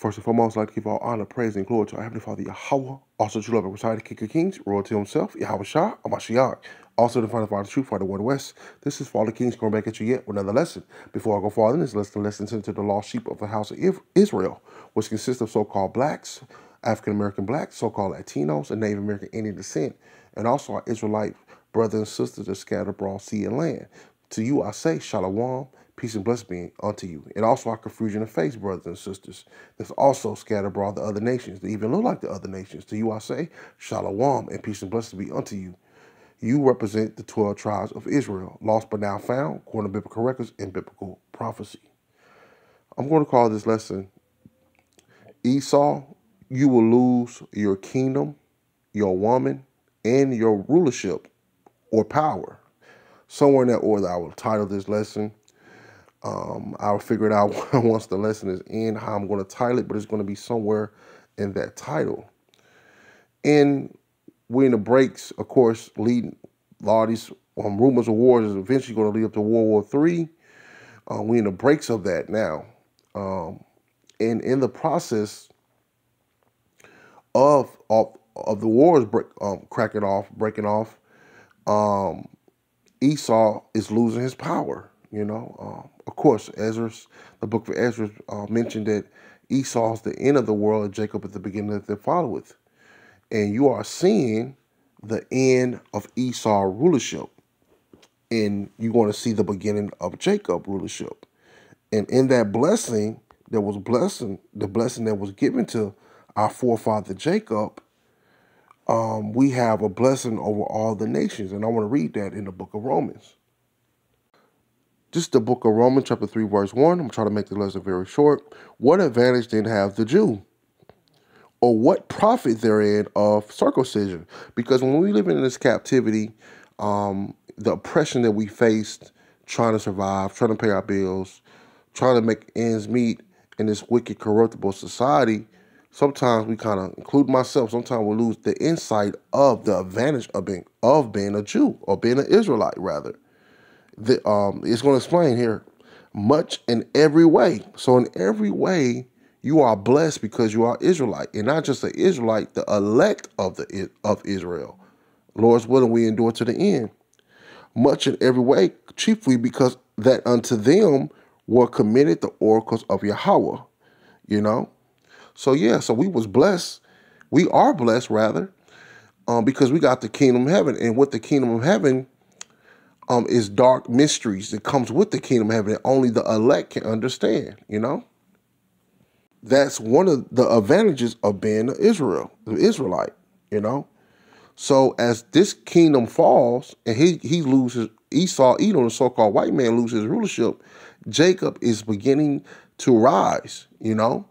First and foremost, I'd like to give all honor, praise, and glory to our Heavenly Father, Yahweh, also true love and beside the King of Kings, royalty himself, Yahweh Shah, Amashiach, also the Father, Father, True Father, One West. This is Father Kings going back at you yet with another lesson. Before I go farther in this lesson, let's listen to the lost sheep of the house of Israel, which consists of so-called blacks, African-American blacks, so-called Latinos, and Native American Indian descent, and also our Israelite brothers and sisters that scattered abroad sea and land. To you I say, Shalom, Peace and blessing be unto you. And also our confusion of faith, brothers and sisters, that's also scattered abroad the other nations, that even look like the other nations. To you I say, Shalom, and peace and blessing be unto you. You represent the 12 tribes of Israel, lost but now found, according to biblical records and biblical prophecy. I'm going to call this lesson Esau, you will lose your kingdom, your woman, and your rulership or power. Somewhere in that order, I will title this lesson um, I'll figure it out once the lesson is in how I'm going to title it, but it's going to be somewhere in that title. And in the breaks, of course, leading a lot of these um, rumors of wars is eventually going to lead up to World War III. Uh, um, we're in the breaks of that now. Um, and in the process of, of, of the wars break, um, cracking off, breaking off, um, Esau is losing his power. You know, um, of course, Ezra's the book of Ezra uh, mentioned that Esau's the end of the world, and Jacob at the beginning that they followeth, and you are seeing the end of Esau rulership, and you're going to see the beginning of Jacob rulership, and in that blessing that was blessing, the blessing that was given to our forefather Jacob, um, we have a blessing over all the nations, and I want to read that in the book of Romans. Just the book of Romans, chapter 3, verse 1. I'm going to try to make the lesson very short. What advantage then have the Jew? Or what profit therein of circumcision? Because when we live in this captivity, um, the oppression that we faced trying to survive, trying to pay our bills, trying to make ends meet in this wicked, corruptible society, sometimes we kind of include myself sometimes we lose the insight of the advantage of being of being a jew or being an israelite rather the, um, it's going to explain here much in every way. So in every way, you are blessed because you are Israelite, and not just an Israelite, the elect of the of Israel. Lord's willing, we endure to the end. Much in every way, chiefly because that unto them were committed the oracles of Yahweh. You know, so yeah, so we was blessed. We are blessed rather, um, because we got the kingdom of heaven, and with the kingdom of heaven um, is dark mysteries that comes with the kingdom of heaven that only the elect can understand, you know? That's one of the advantages of being Israel, the Israelite, you know? So as this kingdom falls and he, he loses Esau, Edom, the so-called white man loses rulership, Jacob is beginning to rise, you know?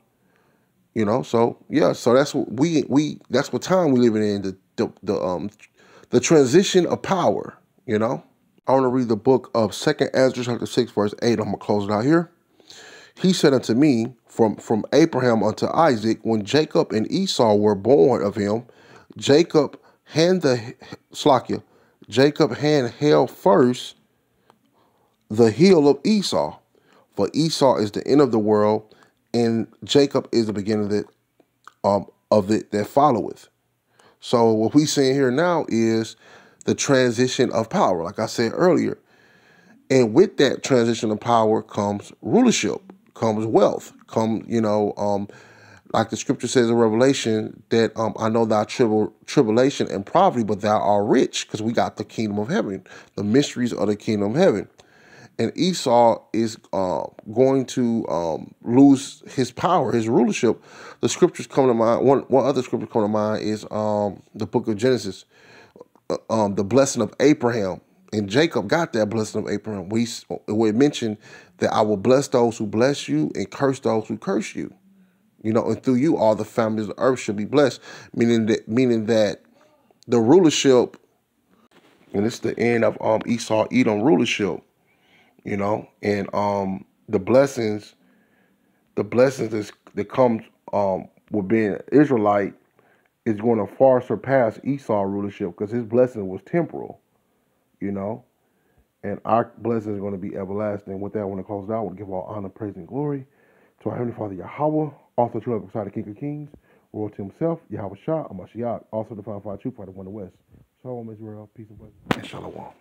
You know, so yeah, so that's what we we that's what time we living in the the, the um the transition of power, you know? I want to read the book of Second Ezra chapter six verse eight. I'm gonna close it out here. He said unto me, from from Abraham unto Isaac, when Jacob and Esau were born of him, Jacob hand the Slakia, Jacob hand held first the heel of Esau, for Esau is the end of the world, and Jacob is the beginning of it, um, of it that followeth. So what we seeing here now is the transition of power, like I said earlier. And with that transition of power comes rulership, comes wealth, come, you know, um, like the scripture says in Revelation, that um, I know thy tribulation and poverty, but thou art rich, because we got the kingdom of heaven, the mysteries of the kingdom of heaven. And Esau is uh, going to um, lose his power, his rulership. The scriptures come to mind. One, one other scripture come to mind is um, the book of Genesis. Uh, um, the blessing of Abraham. And Jacob got that blessing of Abraham. We, we mentioned that I will bless those who bless you and curse those who curse you. You know, and through you, all the families of the earth shall be blessed. Meaning that, meaning that the rulership, and it's the end of um, Esau Edom rulership. You know, and um, the blessings, the blessings that comes um, with being Israelite is going to far surpass Esau's rulership because his blessing was temporal, you know, and our blessing is going to be everlasting. With that, I want to close out. I want to give all honor, praise, and glory to our Heavenly Father Yahweh, also true beside the King of Kings, royal to himself, Yahweh Shah, Amashiach, also the Fire Fire True Fighter, one of the West. Shalom, Israel, peace and blessings, and shalom.